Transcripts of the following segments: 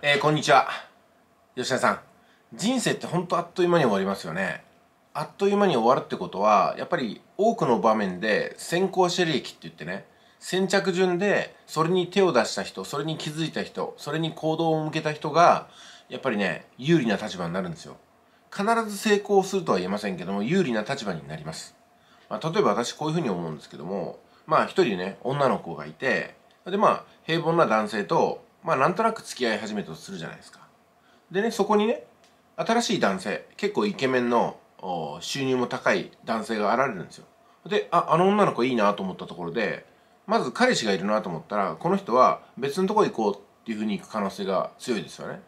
えー、こんにちは。吉田さん。人生ってほんとあっという間に終わりますよね。あっという間に終わるってことは、やっぱり多くの場面で先行者利益って言ってね、先着順でそれに手を出した人、それに気づいた人、それに行動を向けた人が、やっぱりね、有利な立場になるんですよ。必ず成功するとは言えませんけども、有利な立場になります。まあ、例えば私こういうふうに思うんですけども、まあ一人ね、女の子がいて、でまあ平凡な男性とまあなんとなく付き合い始めたとするじゃないですかでねそこにね新しい男性結構イケメンの収入も高い男性が現れるんですよでああの女の子いいなと思ったところでまず彼氏がいるなと思ったらこの人は別のとこ行こうっていうふうに行く可能性が強いですよね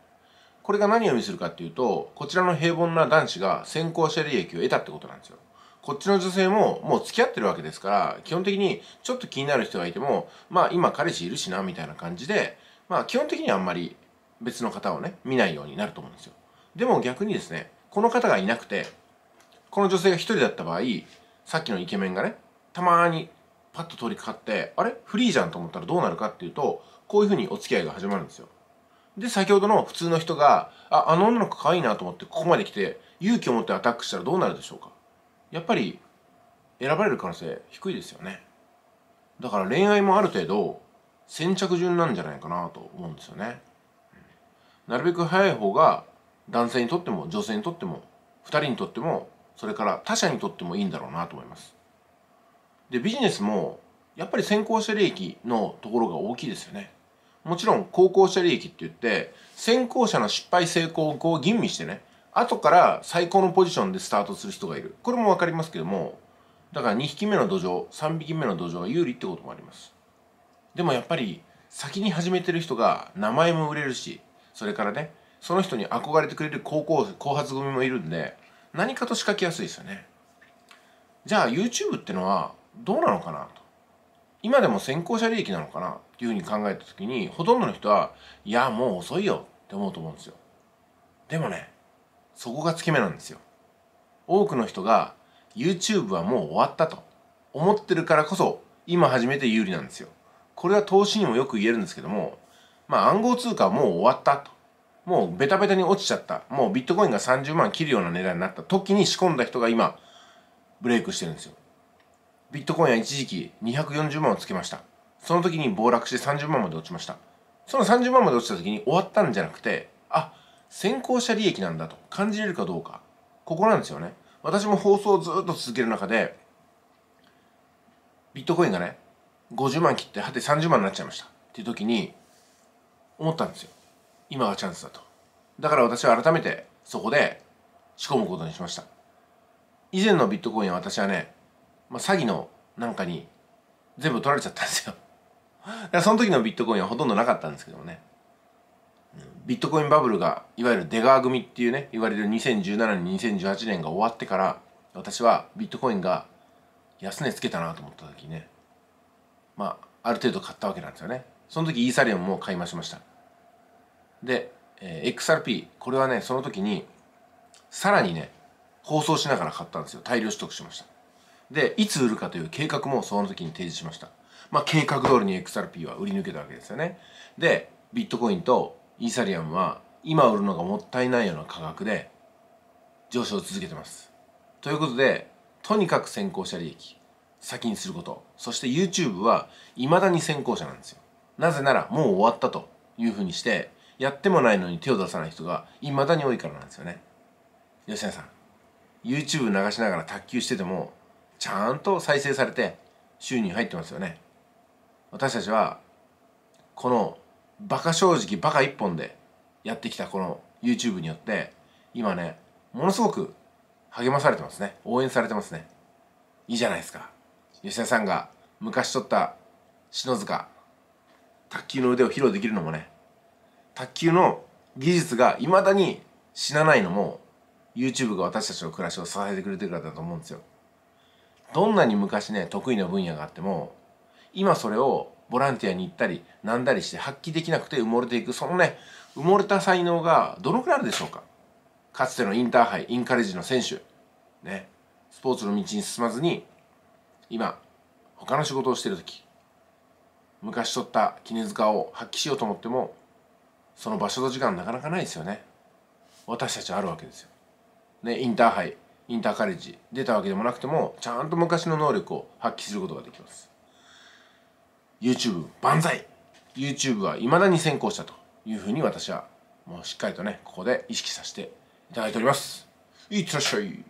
これが何を意味するかっていうとこちらの平凡な男子が先行者利益を得たってことなんですよこっちの女性ももう付き合ってるわけですから基本的にちょっと気になる人がいてもまあ今彼氏いるしなみたいな感じでまあ基本的にはあんまり別の方をね見ないようになると思うんですよでも逆にですねこの方がいなくてこの女性が一人だった場合さっきのイケメンがねたまにパッと通りかかってあれフリーじゃんと思ったらどうなるかっていうとこういうふうにお付き合いが始まるんですよで先ほどの普通の人がああの女の子可愛いなと思ってここまで来て勇気を持ってアタックしたらどうなるでしょうかやっぱり選ばれる可能性低いですよねだから恋愛もある程度先着順なんじゃないかなと思うんですよね。なるべく早い方が男性にとっても女性にとっても2人にとってもそれから他者にとってもいいんだろうなと思います。でビジネスもやっぱり先行者利益のところが大きいですよね。もちろん高校者利益って言って先行者の失敗成功を吟味してね後から最高のポジションでスタートする人がいるこれも分かりますけどもだから2匹目の土壌3匹目の土壌が有利ってこともあります。でもやっぱり先に始めてる人が名前も売れるしそれからねその人に憧れてくれる高校後発組もいるんで何かと仕掛けやすいですよねじゃあ YouTube ってのはどうなのかなと今でも先行者利益なのかなっていうふうに考えた時にほとんどの人はいやもう遅いよって思うと思うんですよでもねそこがつけ目なんですよ多くの人が YouTube はもう終わったと思ってるからこそ今始めて有利なんですよこれは投資にもよく言えるんですけども、まあ、暗号通貨はもう終わったと。もうベタベタに落ちちゃった。もうビットコインが30万切るような値段になった時に仕込んだ人が今、ブレイクしてるんですよ。ビットコインは一時期240万をつけました。その時に暴落して30万まで落ちました。その30万まで落ちた時に終わったんじゃなくて、あ、先行者利益なんだと感じれるかどうか。ここなんですよね。私も放送をずっと続ける中で、ビットコインがね、50万切ってはて30万になっちゃいましたっていう時に思ったんですよ今がチャンスだとだから私は改めてそこで仕込むことにしました以前のビットコインは私はね、まあ、詐欺のなんかに全部取られちゃったんですよだからその時のビットコインはほとんどなかったんですけどもねビットコインバブルがいわゆる出川組っていうね言われる2017年2018年が終わってから私はビットコインが安値つけたなと思った時ねまあ、ある程度買ったわけなんですよねその時イーサリアムも買い増しましたで、えー、XRP これはねその時にさらにね放送しながら買ったんですよ大量取得しましたでいつ売るかという計画もその時に提示しましたまあ計画通りに XRP は売り抜けたわけですよねでビットコインとイーサリアムは今売るのがもったいないような価格で上昇を続けてますということでとにかく先行した利益先にすることそして YouTube はいまだに先行者なんですよなぜならもう終わったというふうにしてやってもないのに手を出さない人がいまだに多いからなんですよね吉田さん YouTube 流しながら卓球しててもちゃんと再生されて収入入ってますよね私たちはこのバカ正直バカ一本でやってきたこの YouTube によって今ねものすごく励まされてますね応援されてますねいいじゃないですか吉田さんが昔取った篠塚卓球の腕を披露できるのもね卓球の技術がいまだに死なないのも YouTube が私たちの暮らしを支えてくれてるからだと思うんですよ。どんなに昔ね得意な分野があっても今それをボランティアに行ったりなんだりして発揮できなくて埋もれていくそのね埋もれた才能がどのくらいあるでしょうかかつてのインターハイインカレッジの選手ねスポーツの道に進まずに今他の仕事をしている時昔取った絹塚を発揮しようと思ってもその場所と時間なかなかないですよね私たちはあるわけですよねインターハイインターカレッジ出たわけでもなくてもちゃんと昔の能力を発揮することができます YouTube 万歳 YouTube はいまだに先行したというふうに私はもうしっかりとねここで意識させていただいておりますいってらっしゃい